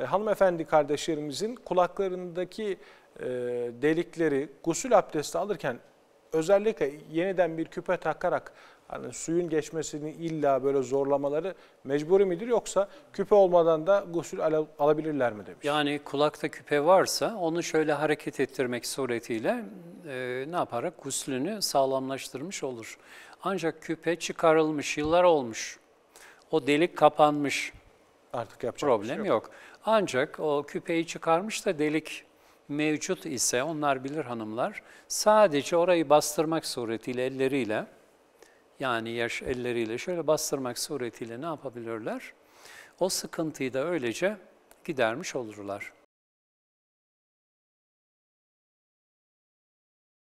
E, hanımefendi kardeşlerimizin kulaklarındaki e, delikleri gusül abdesti alırken özellikle yeniden bir küpe takarak hani suyun geçmesini illa böyle zorlamaları mecburi midir yoksa küpe olmadan da gusül alabilirler mi demiş. Yani kulakta küpe varsa onu şöyle hareket ettirmek suretiyle e, ne yaparak guslünü sağlamlaştırmış olur. Ancak küpe çıkarılmış, yıllar olmuş, o delik kapanmış. Artık yapacak problem şey yok. yok. Ancak o küpeyi çıkarmış da delik mevcut ise onlar bilir hanımlar sadece orayı bastırmak suretiyle elleriyle yani yaş elleriyle şöyle bastırmak suretiyle ne yapabilirler? O sıkıntıyı da öylece gidermiş olurlar.